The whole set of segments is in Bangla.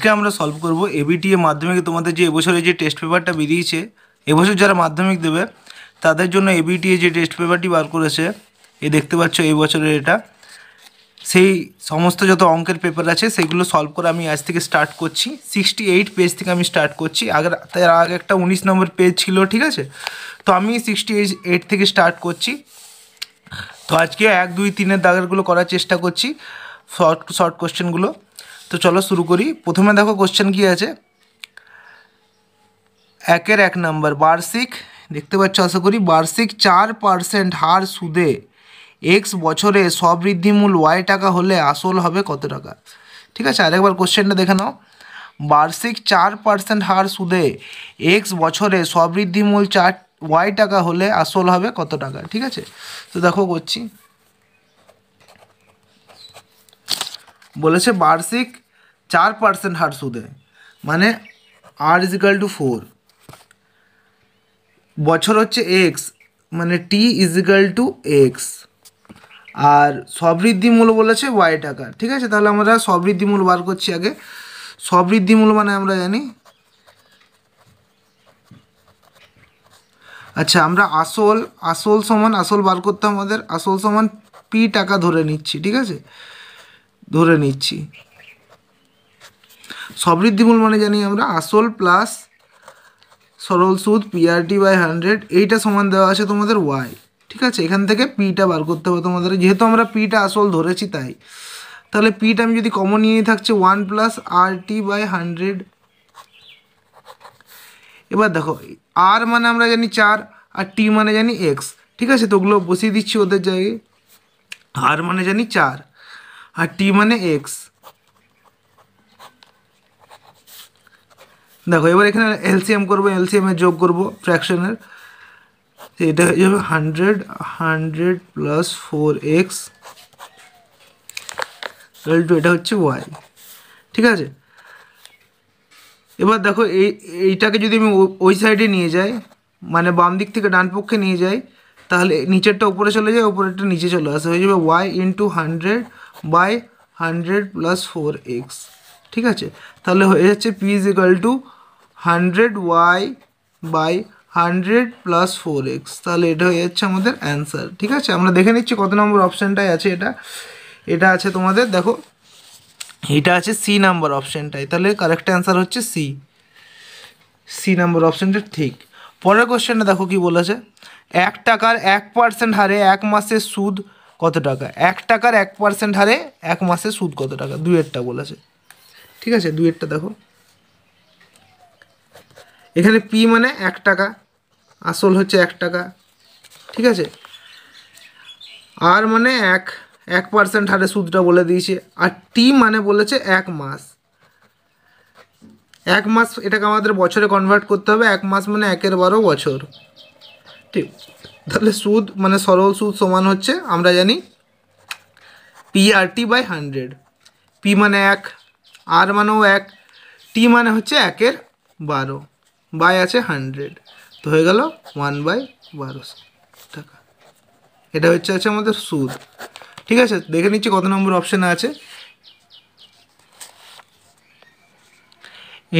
আজকে আমরা সলভ করব এবিটিএ মাধ্যমিকে তোমাদের যে এবছরে যে টেস্ট পেপারটা বেরিয়েছে এবছর যারা মাধ্যমিক দেবে তাদের জন্য এবিটিএ যে টেস্ট পেপারটি বার করেছে এ দেখতে পাচ্ছ এই বছরের এটা সেই সমস্ত যত অঙ্কের পেপার আছে সেগুলো সলভ করে আমি আজ থেকে স্টার্ট করছি সিক্সটি এইট পেজ থেকে আমি স্টার্ট করছি আগের তার আগে একটা উনিশ নম্বর পেজ ছিল ঠিক আছে তো আমি সিক্সটি এইট থেকে স্টার্ট করছি তো আজকে এক দুই তিনের দাগারগুলো করার চেষ্টা করছি শর্ট শর্ট কোশ্চেনগুলো তো চলো শুরু করি প্রথমে দেখো কোশ্চেন কি আছে একের এক নাম্বার বার্ষিক দেখতে পাচ্ছ আশা করি বার্ষিক চার পার্সেন্ট হার সুদে এক্স বছরে সবৃদ্ধিমূল ওয়াই টাকা হলে আসল হবে কত টাকা ঠিক আছে আরেকবার কোশ্চেনটা দেখে নাও বার্ষিক চার পার্সেন্ট হার সুদে এক্স বছরে সবৃদ্ধিমূল চার ওয়াই টাকা হলে আসল হবে কত টাকা ঠিক আছে তো দেখো করছি বলেছে বার্ষিক চার পার্সেন্ট হার সুদে মানে আর ইজ টু ফোর বছর হচ্ছে এক্স মানে T is equal to X আর মূল্য বলেছে ওয়াই টাকা ঠিক আছে তাহলে আমরা সবৃদ্ধিমূল বার করছি আগে মূল্য মানে আমরা জানি আচ্ছা আমরা আসল আসল সমান আসল বার করতে আমাদের আসল সমান পি টাকা ধরে নিচ্ছি ঠিক আছে ধরে নিচ্ছি সবৃদ্ধিমূল মানে জানি আমরা আসল প্লাস সরল সুদ পিআরটি বাই হান্ড্রেড এইটা সমান দেওয়া আছে তোমাদের ওয়াই ঠিক আছে এখান থেকে পিটা বার করতে হবে তোমাদের যেহেতু আমরা পিটা আসল ধরেছি তাই তাহলে পিটা আমি যদি কমন নিয়ে থাকছে one plus R T by hundred এবার দেখো আর মানে আমরা জানি চার আর টি মানে জানি এক্স ঠিক আছে তো ওগুলো বসিয়ে দিচ্ছি ওদের জায়গায় আর মানে জানি চার আর টি মানে এক্স দেখো এবার এখানে এলসিএম করবো এলসিএমে যোগ করবো ফ্র্যাকশনের এটা হয়ে যাবে hundred hundred plus four X two এটা হচ্ছে ওয়াই ঠিক আছে এবার দেখো এই এইটাকে যদি আমি ওই সাইডে নিয়ে যাই মানে বাম দিক থেকে ডান পক্ষে নিয়ে যাই তাহলে নিচেরটা উপরে চলে যায় উপরেরটা নিচে চলে আসে হয়ে যাবে Y into hundred by hundred plus four X ঠিক আছে তাহলে হয়ে যাচ্ছে P is equal to hundred Y by hundred plus four X তাহলে এটা হয়ে যাচ্ছে আমাদের অ্যান্সার ঠিক আছে আমরা দেখে নিচ্ছি কত নম্বর অপশানটাই আছে এটা এটা আছে তোমাদের দেখো এটা আছে সি নাম্বার অপশানটায় তাহলে কারেক্ট অ্যান্সার হচ্ছে সি সি নাম্বার অপশানটা ঠিক পরের কোশ্চেনটা দেখো কি বলেছে এক টাকার এক পার্সেন্ট হারে এক মাসের সুদ কত টাকা এক টাকার এক পার্সেন্ট হারে এক মাসের সুদ কত টাকা দুয়েরটা বলেছে ঠিক আছে দুয়েরটা দেখো এখানে পি মানে এক টাকা আসল হচ্ছে এক টাকা ঠিক আছে আর মানে এক এক পার্সেন্ট হারে সুদটা বলে দিয়েছে আর টি মানে বলেছে এক মাস এক মাস এটাকে আমাদের বছরে কনভার্ট করতে হবে এক মাস মানে একের বারো বছর ঠিক তাহলে সুদ মানে সরল সুদ সমান হচ্ছে আমরা জানি P R T by hundred P মানে এক আর মানেও এক টি মানে হচ্ছে একের বারো বাই আছে হান্ড্রেড তো হয়ে গেল ওয়ান বাই বারোশো টাকা এটা হচ্ছে আছে আমাদের সুদ ঠিক আছে দেখে নিচ্ছি কত নম্বর অপশানে আছে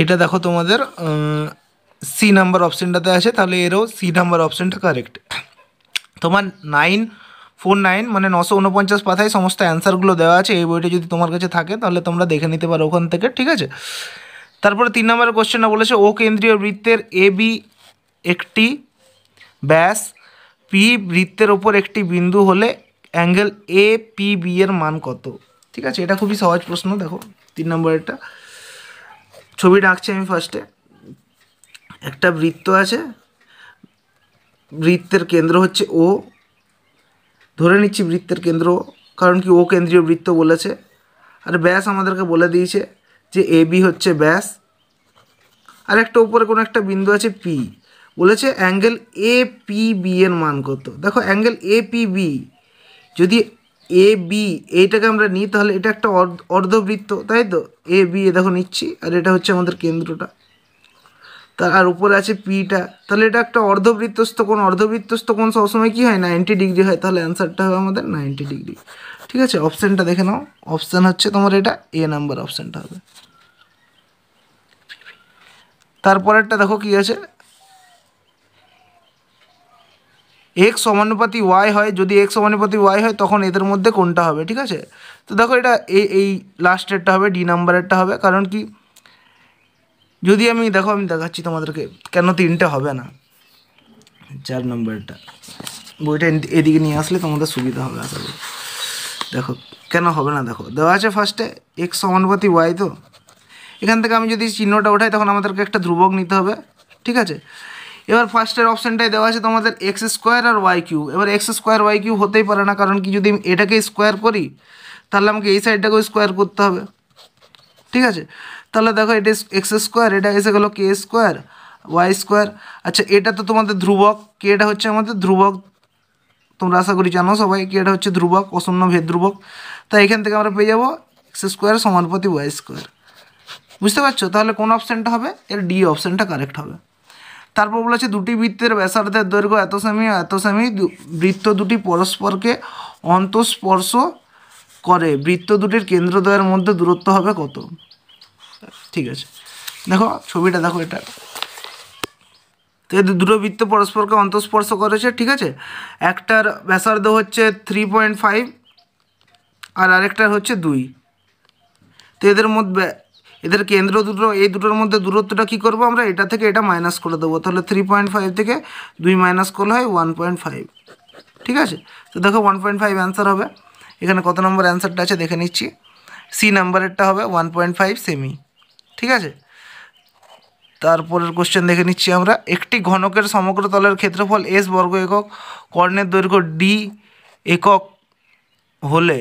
এটা দেখো তোমাদের সি নাম্বার অপশানটাতে আছে তাহলে এরও সি নাম্বার অপশানটা কারেক্ট তোমার নাইন ফোর নাইন মানে নশো উনপঞ্চাশ পাতায় সমস্ত অ্যান্সারগুলো দেওয়া আছে এই বইটা যদি তোমার কাছে থাকে তাহলে তোমরা দেখে নিতে পারো ওখান থেকে ঠিক আছে তারপরে তিন নম্বরের কোশ্চেনটা বলেছে ও কেন্দ্রীয় বৃত্তের এ বি একটি ব্যাস পি বৃত্তের ওপর একটি বিন্দু হলে অ্যাঙ্গেল এ পি বি এর মান কত ঠিক আছে এটা খুবই সহজ প্রশ্ন দেখো তিন নম্বরেরটা ছবিটা আঁকছি আমি ফার্স্টে একটা বৃত্ত আছে বৃত্তের কেন্দ্র হচ্ছে ও ধরে নিচ্ছি বৃত্তের কেন্দ্র কারণ কি ও কেন্দ্রীয় বৃত্ত বলেছে আর ব্যাস আমাদেরকে বলে দিয়েছে যে এ বি হচ্ছে ব্যাস আর একটা উপরে কোনো একটা বিন্দু আছে পি বলেছে অ্যাঙ্গেল এ পি বি এর মান কত দেখো অ্যাঙ্গেল এ পি বি যদি এ বি এইটাকে আমরা নিই তাহলে এটা একটা অর্ধবৃত্ত তাই তো এ বি এ দেখো নিচ্ছি আর এটা হচ্ছে আমাদের কেন্দ্রটা আর উপরে আছে পিটা তাহলে এটা একটা অর্ধবৃত্তস্ত কোণ অর্ধবৃত্তস্ত কোণ সবসময় কী হয় নাইনটি ডিগ্রি হয় তাহলে অ্যান্সারটা হবে আমাদের নাইনটি ডিগ্রি ঠিক আছে অপশানটা দেখে নাও অপশান হচ্ছে তোমার এটা এ নাম্বার অপশানটা হবে তারপরেরটা দেখো কি আছে এক্স সমানুপাতি ওয়াই হয় যদি এক্স সমানুপাতি ওয়াই হয় তখন এদের মধ্যে কোনটা হবে ঠিক আছে তো দেখো এটা এই এই লাস্টেরটা হবে ডি নাম্বারেরটা হবে কারণ কি যদি আমি দেখো আমি দেখাচ্ছি তোমাদেরকে কেন তিনটে হবে না চার নম্বরটা বইটা এদিকে নিয়ে আসলে তোমাদের সুবিধা হবে আশা করি দেখো কেন হবে না দেখো দেওয়া আছে ফার্স্টে এক্স সমানুপাতি ওয়াই তো এখান থেকে আমি যদি চিহ্নটা ওঠাই তখন আমাদেরকে একটা ধ্রুবক নিতে হবে ঠিক আছে এবার ফার্স্টের অপশানটাই দেওয়া আছে তোমাদের এক্স স্কোয়ার আর ওয়াই কিউ এবার এক্স স্কোয়ার ওয়াই কিউ হতেই পারে না কারণ কি যদি আমি এটাকে স্কোয়ার করি তাহলে আমাকে এই সাইডটাকেও স্কোয়ার করতে হবে ঠিক আছে তাহলে দেখো এটা এক্স স্কোয়ার এটা এসে গেলো কে স্কোয়ার ওয়াই স্কোয়ার আচ্ছা এটা তো তোমাদের ধ্রুবক কে এটা হচ্ছে আমাদের ধ্রুবক তোমরা আশা করি জানো সবাই কে এটা হচ্ছে ধ্রুবক অশূন্য ভেদ ধ্রুবক তাই এখান থেকে আমরা পেয়ে যাবো এক্স স্কোয়ার সমানপতি ওয়াই স্কোয়ার বুঝতে পারছো তাহলে কোন অপশানটা হবে এর ডি অপশানটা কারেক্ট হবে তারপর বলেছে দুটি বৃত্তের ব্যাসার্ধের দৈর্ঘ্য এত সেমি এত সেমি বৃত্ত দুটি পরস্পরকে অন্তঃস্পর্শ করে বৃত্ত দুটির কেন্দ্রদ্বয়ের মধ্যে দূরত্ব হবে কত ঠিক আছে দেখো ছবিটা দেখো এটা তো এদের দুটো বৃত্ত পরস্পরকে অন্তঃস্পর্শ করেছে ঠিক আছে একটার ব্যাসার্ধ হচ্ছে থ্রি পয়েন্ট ফাইভ আর আরেকটার হচ্ছে দুই তো এদের মধ্যে এদের কেন্দ্র দুটো এই দুটোর মধ্যে দূরত্বটা কী করবো আমরা এটা থেকে এটা মাইনাস করে দেবো তাহলে থ্রি পয়েন্ট ফাইভ থেকে দুই মাইনাস করলে হয় ওয়ান পয়েন্ট ফাইভ ঠিক আছে তো দেখো ওয়ান পয়েন্ট ফাইভ অ্যান্সার হবে এখানে কত নম্বর অ্যান্সারটা আছে দেখে নিচ্ছি সি নাম্বারেরটা হবে ওয়ান পয়েন্ট ফাইভ সেমি ঠিক আছে তারপরের কোশ্চেন দেখে নিচ্ছি আমরা একটি ঘনকের সমগ্র তলের ক্ষেত্রফল এস বর্গ একক কর্ণের দৈর্ঘ্য ডি একক হলে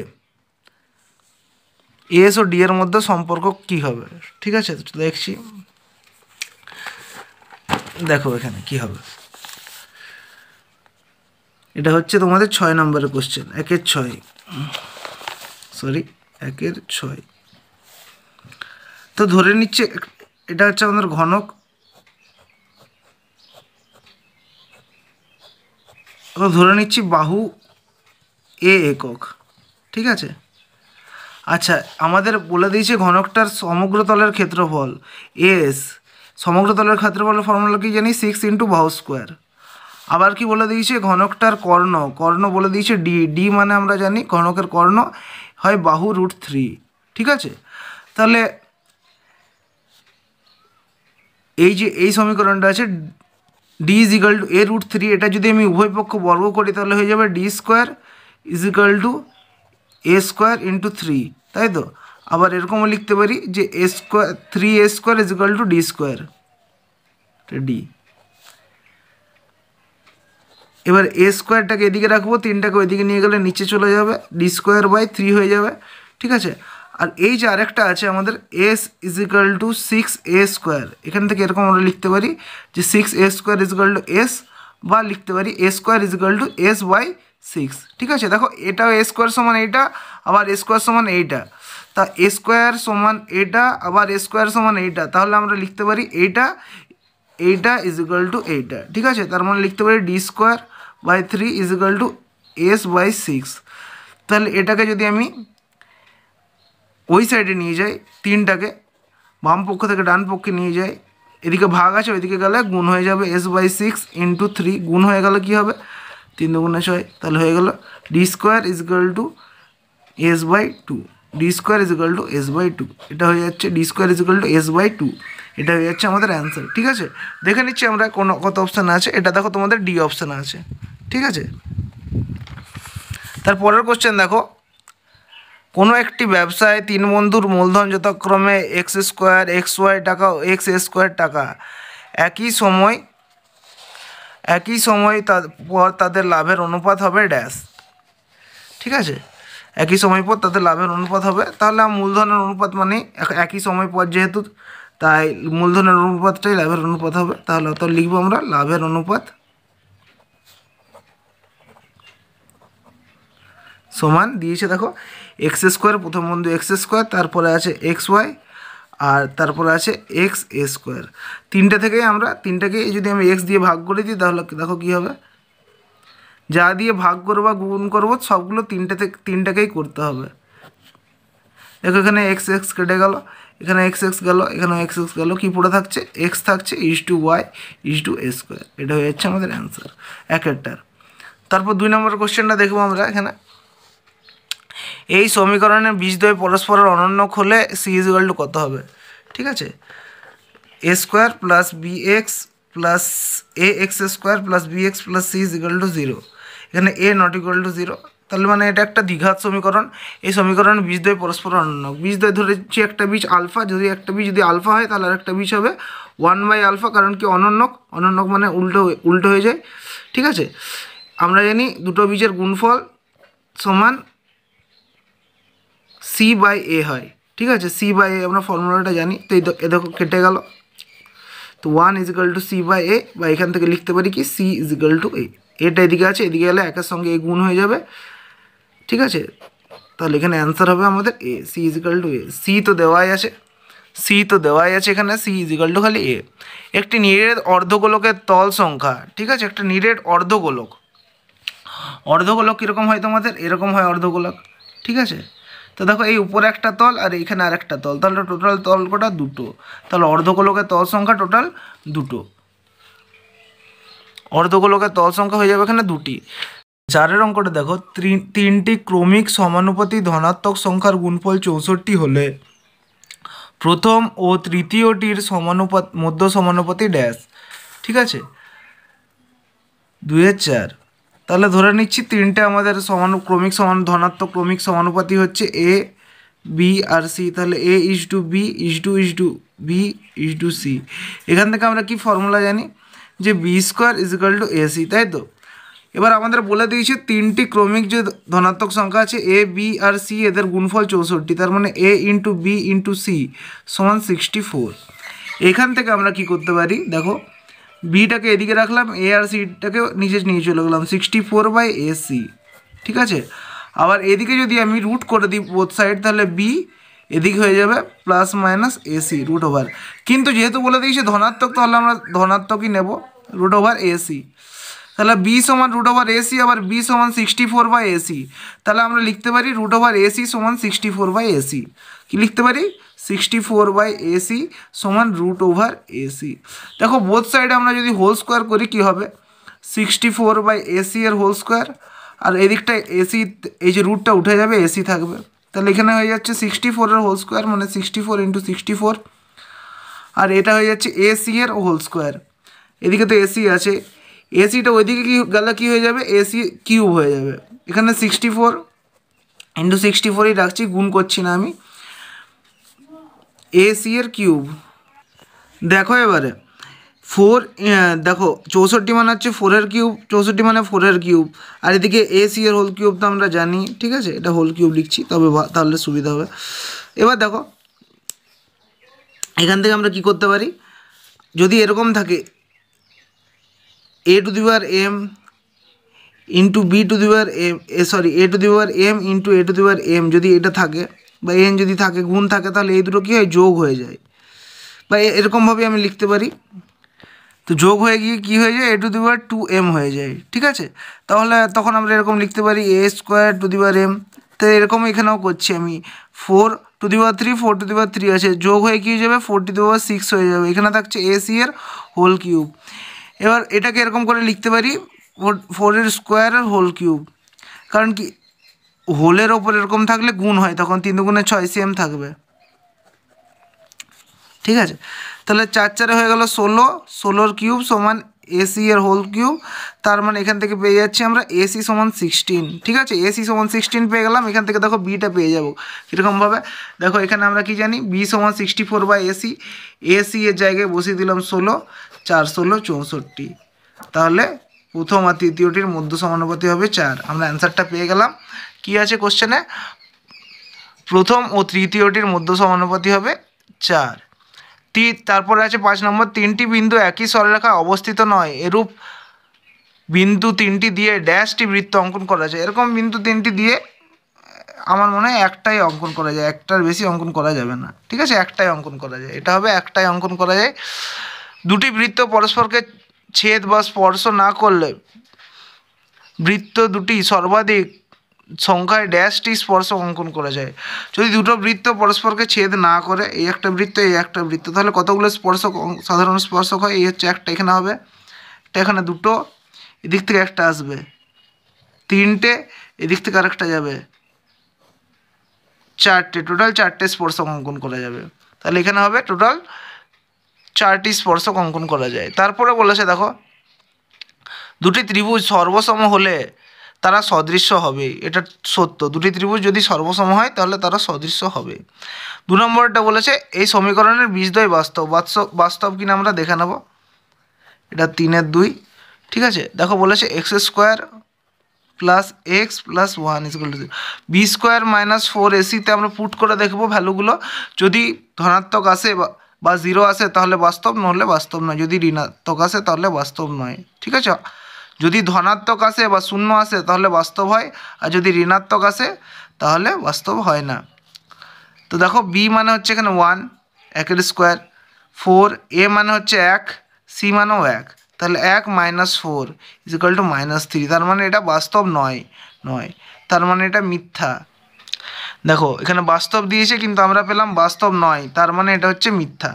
এস ও ডি এর মধ্যে সম্পর্ক কি হবে ঠিক আছে দেখছি দেখো এখানে কি হবে এটা হচ্ছে তোমাদের ছয় নম্বরের কোশ্চেন একের ছয় সরি একের ছয় তো ধরে নিচ্ছে এটা হচ্ছে আমাদের ঘনক তো ধরে নিচ্ছি বাহু এ একক ঠিক আছে আচ্ছা আমাদের বলে দিয়েছে ঘনকটার সমগ্র তলের ক্ষেত্রফল এস সমগ্র তলের ক্ষেত্রফলের ফর্মুলা কি জানি সিক্স ইন্টু বাহু স্কোয়ার আবার কি বলে দিয়েছে ঘনকটার কর্ণ কর্ণ বলে দিয়েছে ডি ডি মানে আমরা জানি ঘনকের কর্ণ হয় বাহু রুট থ্রি ঠিক আছে তাহলে এই যে এই সমীকরণটা আছে D is equal to A root three এটা যদি আমি উভয় পক্ষ বর্গ করি তাহলে হয়ে যাবে D square is equal to A square into three তাই তো আবার এরকমও লিখতে পারি যে A square three A square is equal to D square D এবার এ স্কোয়ারটাকে এদিকে রাখবো তিনটাকে ওইদিকে নিয়ে গেলে নিচে চলে যাবে ডি স্কোয়ার বাই থ্রি হয়ে যাবে ঠিক আছে আর এই যে আরেকটা আছে আমাদের S is equal to six A square এখান থেকে এরকম আমরা লিখতে পারি যে six A square is equal to S বা লিখতে পারি A square is equal to S by six ঠিক আছে দেখো এটাও এ স্কোয়ার সমান এইটা আবার এ স্কোয়ার সমান এইটা তা এ স্কোয়ার সমান এটা আবার এ স্কোয়ার সমান এইটা তাহলে আমরা লিখতে পারি এইটা এইটা ইজ ইকাল টু এইটা ঠিক আছে তার মানে লিখতে পারি D square by three is equal to S by six তাহলে এটাকে যদি আমি ওই সাইডে নিয়ে যাই তিনটাকে বাম পক্ষ থেকে ডান পক্ষে নিয়ে যাই এদিকে ভাগ আছে ওইদিকে গেলে গুণ হয়ে যাবে S by six into three গুণ হয়ে গেলে কী হবে তিন দুগুণে ছয় তাহলে হয়ে গেল D square is equal to S by two D square is equal to S by two এটা হয়ে যাচ্ছে D square is equal to S by two এটা হয়ে যাচ্ছে আমাদের অ্যান্সার ঠিক আছে দেখে নিচ্ছি আমরা কোনো কত অপশান আছে এটা দেখো তোমাদের ডি অপশান আছে ঠিক আছে তারপরের কোশ্চেন দেখো কোনো একটি ব্যবসায় তিন বন্ধুর মূলধন যথাক্রমে এক্স স্কোয়ার এক্স ওয়াই টাকা ও এক্স স্কোয়ার টাকা একই সময় একই সময় পর তাদের লাভের অনুপাত হবে ড্যাশ ঠিক আছে একই সময় পর তাদের লাভের অনুপাত হবে তাহলে মূলধনের অনুপাত মানে একই সময় পর যেহেতু তাই মূলধনের অনুপাতটাই লাভের অনুপাত হবে তাহলে তো লিখবো আমরা লাভের অনুপাত সমান দিয়েছে দেখো এক্স স্কোয়ার প্রথম বন্ধু এক্স স্কোয়ার তারপরে আছে এক্স ওয়াই আর তারপরে আছে এক্স এ স্কোয়ার তিনটে থেকেই আমরা তিনটাকে যদি আমি এক্স দিয়ে ভাগ করে দিই তাহলে দেখো কী হবে যা দিয়ে ভাগ করবো বা গুণ করবো সবগুলো তিনটে থেকে তিনটাকেই করতে হবে দেখো এখানে এক্স এক্স কেটে গেল এখানে এক্স এক্স গেল এখানে এক্স এক্স গেল কী পড়ে থাকছে এক্স থাকছে is to Y is to A square এটা হয়ে যাচ্ছে আমাদের অ্যান্সার এক একটার তারপর দুই নম্বর কোশ্চেনটা দেখবো আমরা এখানে এই সমীকরণের বীজদ্বয় পরস্পরের অনন্য হলে সি ইজ টু কত হবে ঠিক আছে A square plus B X plus A X square plus B X plus C is equal to zero এখানে A not equal to zero তাহলে মানে এটা একটা দ্বিঘাত সমীকরণ এই সমীকরণের বীজদ্বয় পরস্পর অনন্য বীজদ্বয় ধরেছি একটা বীজ আলফা যদি একটা বীজ যদি আলফা হয় তাহলে আরেকটা বীজ হবে ওয়ান বাই আলফা কারণ কি অনন্যক অনন্যক মানে উল্টো উল্টো হয়ে যায় ঠিক আছে আমরা জানি দুটো বীজের গুণফল সমান সি বাই এ হয় ঠিক আছে সি বাই এ আমরা ফর্মুলাটা জানি তো এ দেখো কেটে গেল তো one is equal to C by A বা এখান থেকে লিখতে পারি কি C is equal to A এটা এদিকে আছে এদিকে গেলে একের সঙ্গে এ গুণ হয়ে যাবে ঠিক আছে তাহলে এখানে অ্যান্সার হবে আমাদের A C is equal to A C তো দেওয়াই আছে সি তো দেওয়াই আছে এখানে সি ইজ ইকাল টু খালি এ একটি নিরেট অর্ধগোলকের তল সংখ্যা ঠিক আছে একটা নিরেট অর্ধগোলক অর্ধগোলক কীরকম হয় তোমাদের এরকম হয় অর্ধগোলক ঠিক আছে তো দেখো এই উপরে একটা তল আর এইখানে আর একটা তল তাহলে টোটাল তল কটা দুটো তাহলে অর্ধগোলকের তল সংখ্যা টোটাল দুটো অর্ধগোলকের তল সংখ্যা হয়ে যাবে এখানে দুটি চারের অঙ্কটা দেখো তিনটি ক্রমিক সমানুপাতি ধনাত্মক সংখ্যার গুণফল চৌষট্টি হলে প্রথম ও তৃতীয়টির সমানুপাত মধ্য সমানুপাতি ড্যাশ ঠিক আছে দুয়ের চার তাহলে ধরে নিচ্ছি তিনটে আমাদের সমান ক্রমিক সমান ধনাত্মক ক্রমিক সমানুপাতি হচ্ছে এ বি আর সি তাহলে A is to B is to is to B is to C এখান থেকে আমরা কি ফর্মুলা জানি যে B square is equal to A C তাই তো এবার আমাদের বলে দিয়েছে তিনটি ক্রমিক যে ধনাত্মক সংখ্যা আছে এ বি আর সি এদের গুণফল চৌষট্টি তার মানে A into B into C সমান সিক্সটি ফোর এখান থেকে আমরা কি করতে পারি দেখো বিটাকে এদিকে রাখলাম এ আর সিটাকে নিচে নিয়ে চলে গেলাম সিক্সটি ফোর বাই এসি ঠিক আছে আবার এদিকে যদি আমি রুট করে দিই বোথ সাইড তাহলে বি এদিক হয়ে যাবে plus minus AC root over কিন্তু যেহেতু বলে দিয়েছি ধনাত্মক তাহলে আমরা ধনাত্মকই নেব রুট ওভার এসি তাহলে b = √ac আর b = 64 / ac তাহলে আমরা লিখতে পারি √ac = 64 / ac কি লিখতে পারি 64 / ac = √ac দেখো বোথ সাইড আমরা যদি হোল স্কয়ার করি কি হবে 64 / ac এর হোল স্কয়ার আর এদিকে ac এই যে √টা উঠা যাবে ac থাকবে তাহলে এখানে হয়ে যাচ্ছে 64 এর হোল স্কয়ার মানে 64 * 64 আর এটা হয়ে যাচ্ছে ac এর হোল স্কয়ার এদিকে তো ac আছে এসিটা ওইদিকে কি গেলে কী হয়ে যাবে এসি কিউব হয়ে যাবে এখানে সিক্সটি ফোর ইন্টু সিক্সটি ফোরই রাখছি গুণ করছি না আমি এসি এর কিউব দেখো এবারে ফোর দেখো চৌষট্টি মানে হচ্ছে ফোরের কিউব চৌষট্টি মানে ফোরের কিউব আর এদিকে এ সি এর হোল কিউব তো আমরা জানি ঠিক আছে এটা হোল কিউব লিখছি তবে তাহলে সুবিধা হবে এবার দেখো এখান থেকে আমরা কি করতে পারি যদি এরকম থাকে A to the power M into B to the power M A sorry A to the power M into A to the power M যদি এটা থাকে বা এন যদি থাকে গুণ থাকে তাহলে এই দুটো কী হয় যোগ হয়ে যায় বা এরকমভাবে আমি লিখতে পারি তো যোগ হয়ে গিয়ে কী হয়ে যায় A to the power two M হয়ে যায় ঠিক আছে তাহলে তখন আমরা এরকম লিখতে পারি A square to the power M তো এরকম এখানেও করছি আমি four to the power three four to the power three আছে যোগ হয়ে কী হয়ে যাবে four to the power six হয়ে যাবে এখানে থাকছে এ সি এর হোল কিউব এবার এটাকে এরকম করে লিখতে পারি ফোরের আর হোল কিউব কারণ কি হোলের ওপর এরকম থাকলে গুণ হয় তখন তিন গুণে ছয় সেম থাকবে ঠিক আছে তাহলে চার চারে হয়ে গেল ষোলো ষোলোর কিউব সমান এসি এর হোল কিউব তার মানে এখান থেকে পেয়ে যাচ্ছি আমরা এসি সমান সিক্সটিন ঠিক আছে এসি সমান সিক্সটিন পেয়ে গেলাম এখান থেকে দেখো বিটা পেয়ে যাবো কীরকমভাবে দেখো এখানে আমরা কি জানি বি সমান sixty four by AC AC এর জায়গায় বসিয়ে দিলাম ষোলো চার ষোলো চৌষট্টি তাহলে প্রথম আর তৃতীয়টির মধ্য সমানুপাতি হবে চার আমরা অ্যান্সারটা পেয়ে গেলাম কি আছে কোশ্চেনে প্রথম ও তৃতীয়টির মধ্য সমানুপাতি হবে চার তারপরে আছে পাঁচ নম্বর তিনটি বিন্দু একই সরলরেখায় অবস্থিত নয় এরূপ বিন্দু তিনটি দিয়ে ড্যাশটি বৃত্ত অঙ্কন করা যায় এরকম বিন্দু তিনটি দিয়ে আমার মনে হয় একটাই অঙ্কন করা যায় একটার বেশি অঙ্কন করা যাবে না ঠিক আছে একটাই অঙ্কন করা যায় এটা হবে একটাই অঙ্কন করা যায় দুটি বৃত্ত পরস্পরকে ছেদ বা স্পর্শ না করলে বৃত্ত দুটি সর্বাধিক সংখ্যায় ড্যাশটি স্পর্শ অঙ্কন করা যায় যদি দুটো বৃত্ত পরস্পরকে ছেদ না করে এই একটা বৃত্ত এই একটা বৃত্ত তাহলে কতগুলো স্পর্শক সাধারণ স্পর্শক হয় এই হচ্ছে একটা এখানে হবে একটা এখানে দুটো এদিক থেকে একটা আসবে তিনটে এদিক থেকে আরেকটা যাবে চারটে টোটাল চারটে স্পর্শক অঙ্কন করা যাবে তাহলে এখানে হবে টোটাল চারটি স্পর্শক অঙ্কন করা যায় তারপরে বলেছে দেখো দুটি ত্রিভুজ সর্বসম হলে তারা সদৃশ্য হবে এটা সত্য দুটি ত্রিভুজ যদি সর্বসম হয় তাহলে তারা সদৃশ্য হবে দু নম্বরটা বলেছে এই সমীকরণের বীজদ্বয় বাস্তব বাস্তব বাস্তব কিনা আমরা দেখে নেব এটা তিনের দুই ঠিক আছে দেখো বলেছে X square plus X plus one is equal to B square minus four এসিতে আমরা পুট করে দেখবো ভ্যালুগুলো যদি ধনাত্মক আসে বা জিরো আসে তাহলে বাস্তব নহলে বাস্তব নয় যদি ঋণাত্মক আসে তাহলে বাস্তব নয় ঠিক আছে যদি ধনাত্মক আসে বা শূন্য আসে তাহলে বাস্তব হয় আর যদি ঋণাত্মক আসে তাহলে বাস্তব হয় না তো দেখো বি মানে হচ্ছে এখানে ওয়ান একের স্কোয়ার ফোর এ মানে হচ্ছে এক সি মানেও এক তাহলে এক minus four is two minus three তার মানে এটা বাস্তব নয় নয় তার মানে এটা মিথ্যা দেখো এখানে বাস্তব দিয়েছে কিন্তু আমরা পেলাম বাস্তব নয় তার মানে এটা হচ্ছে মিথ্যা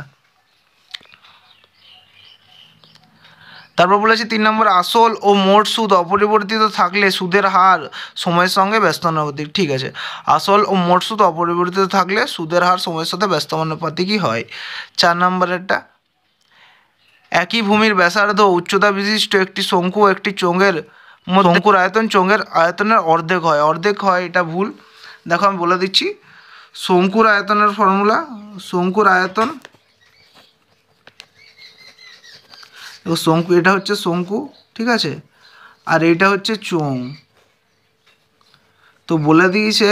তারপর বলেছে তিন নম্বর আসল ও মোট সুদ অপরিবর্তিত থাকলে সুদের হার সময়ের সঙ্গে ব্যস্তানুপাতিক ঠিক আছে আসল ও মোট সুদ অপরিবর্তিত থাকলে সুদের হার সময়ের সাথে ব্যস্তানুপাতিকই হয় চার নম্বরেরটা একই ভূমির ব্যাসার্ধ উচ্চতা বিশিষ্ট একটি শঙ্কু একটি চোঙের শঙ্কুর আয়তন চোঙের আয়তনের অর্ধেক হয় অর্ধেক হয় এটা ভুল দেখো আমি বলে দিচ্ছি শঙ্কুর আয়তনের ফর্মুলা শঙ্কুর আয়তন দেখো শঙ্কু এটা হচ্ছে শঙ্কু ঠিক আছে আর এটা হচ্ছে চোং তো বলে দিয়েছে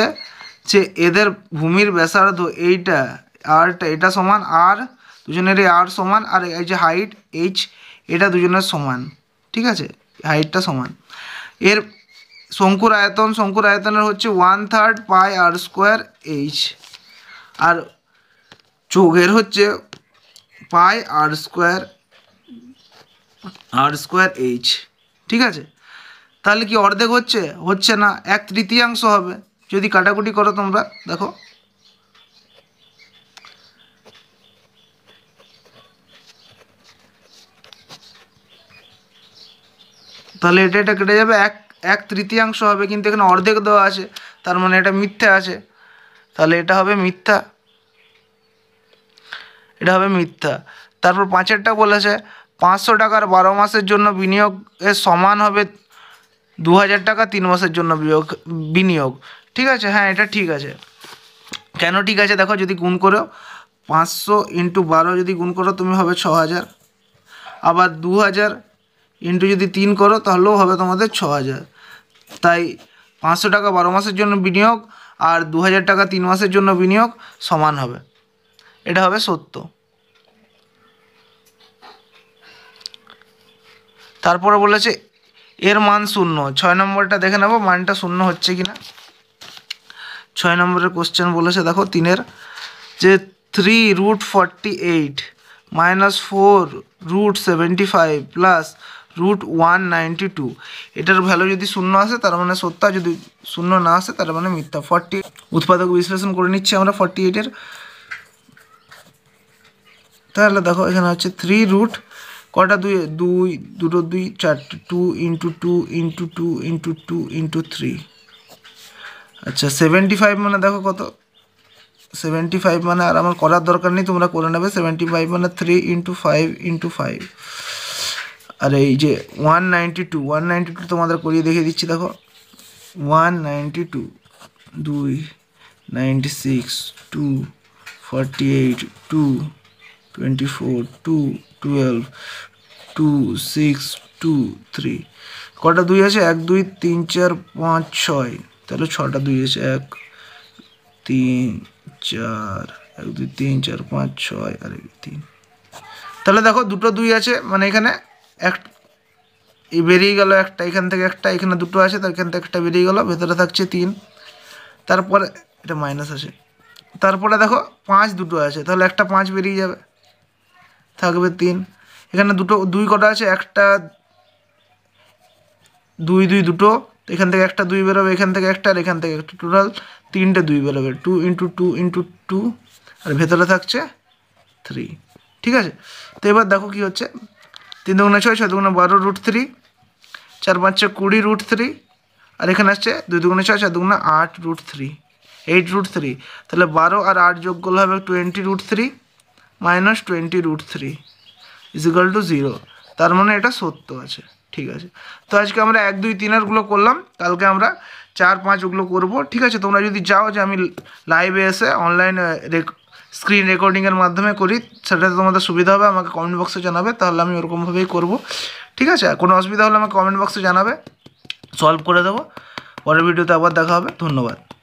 যে এদের ভূমির ব্যাসার্ধ এইটা আরটা এটা সমান আর দুজনের এই আর সমান আর এই যে হাইট এইচ এটা দুজনের সমান ঠিক আছে হাইটটা সমান এর শঙ্কুর আয়তন শঙ্কুর আয়তনের হচ্ছে one third pi r square h আর চোখের হচ্ছে pi r square r square h ঠিক আছে তাহলে কি অর্ধেক হচ্ছে হচ্ছে না এক তৃতীয়াংশ হবে যদি কাটাকুটি করো তোমরা দেখো তাহলে এটা এটা কেটে যাবে এক এক তৃতীয়াংশ হবে কিন্তু এখানে অর্ধেক দেওয়া আছে তার মানে এটা মিথ্যা আছে তাহলে এটা হবে মিথ্যা এটা হবে মিথ্যা তারপর পাঁচেরটা বলেছে পাঁচশো টাকার বারো মাসের জন্য বিনিয়োগের সমান হবে দু হাজার টাকা তিন মাসের জন্য বিয়োগ বিনিয়োগ ঠিক আছে হ্যাঁ এটা ঠিক আছে কেন ঠিক আছে দেখো যদি গুণ করো পাঁচশো ইন্টু বারো যদি গুণ করো তুমি হবে ছ হাজার আবার দু হাজার ইন্টু যদি তিন করো তাহলেও হবে তোমাদের ছ হাজার তাই পাঁচশো টাকা বারো মাসের জন্য বিনিয়োগ আর দু হাজার টাকা তিন মাসের জন্য বিনিয়োগ সমান হবে এটা হবে সত্য তারপরে বলেছে এর মান শূন্য ছয় নম্বরটা দেখে নেবো মানটা শূন্য হচ্ছে কি না ছয় নম্বরের কোশ্চেন বলেছে দেখো তিনের যে three root forty eight minus four root seventy five plus root one ninety two এটার ভ্যালু যদি শূন্য আসে তার মানে সত্য যদি শূন্য না আসে তার মানে মিথ্যা ফর্টি উৎপাদক বিশ্লেষণ করে নিচ্ছি আমরা ফর্টি এইটের তাহলে দেখো এখানে হচ্ছে থ্রি রুট কটা দুই দুই দুটো দুই চারটে two into two into two into two into three আচ্ছা সেভেন্টি ফাইভ মানে দেখো কত সেভেন্টি ফাইভ মানে আর আমার করার দরকার নেই তোমরা করে নেবে সেভেন্টি ফাইভ মানে three into five into five আর এই যে one ninety two one ninety two তোমাদের করিয়ে দেখিয়ে দিচ্ছি দেখো ওয়ান নাইনটি টু দুই ninety six two forty eight two 24 2 12 2 6 2 3 কটা দুই আছে এক দুই তিন চার পাঁচ ছয় তাহলে ছটা দুই আছে এক তিন চার এক দুই তিন চার পাঁচ ছয় আর 3. তিন তাহলে দেখো দুটো দুই আছে মানে এখানে এক বেরিয়ে গেল একটা এখান থেকে একটা এখানে দুটো আছে তার এখান থেকে একটা বেরিয়ে গেল ভেতরে থাকছে তিন তারপরে এটা মাইনাস আছে তারপরে দেখো পাঁচ দুটো আছে তাহলে একটা পাঁচ বেরিয়ে যাবে থাকবে তিন এখানে দুটো দুই কটা আছে একটা দুই দুই দুটো এখান থেকে একটা দুই বেরোবে এখান থেকে একটা আর এখান থেকে একটা টোটাল তিনটে দুই বেরোবে two into two into two আর ভেতরে থাকছে থ্রি ঠিক আছে তো এবার দেখো কি হচ্ছে তিন দুগুণে ছয় ছয় দুগুণে বারো রুট থ্রি চার পাঁচে কুড়ি রুট থ্রি আর এখানে আসছে দুই দুগুণে ছয় চার দুগুণে আট root three eight root three তাহলে বারো আর আট যোগ করলে হবে twenty root three minus twenty root three is equal to zero তার মানে এটা সত্য আছে ঠিক আছে তো আজকে আমরা এক দুই তিন আরগুলো করলাম কালকে আমরা চার পাঁচ ওগুলো করব ঠিক আছে তোমরা যদি যাও যে আমি লাইভে এসে অনলাইন স্ক্রিন রেকর্ডিংয়ের মাধ্যমে করি সেটাতে তোমাদের সুবিধা হবে আমাকে কমেন্ট বক্সে জানাবে তাহলে আমি ওরকমভাবেই করবো ঠিক আছে কোনো অসুবিধা হলে আমাকে কমেন্ট বক্সে জানাবে সলভ করে দেবো পরের ভিডিওতে আবার দেখা হবে ধন্যবাদ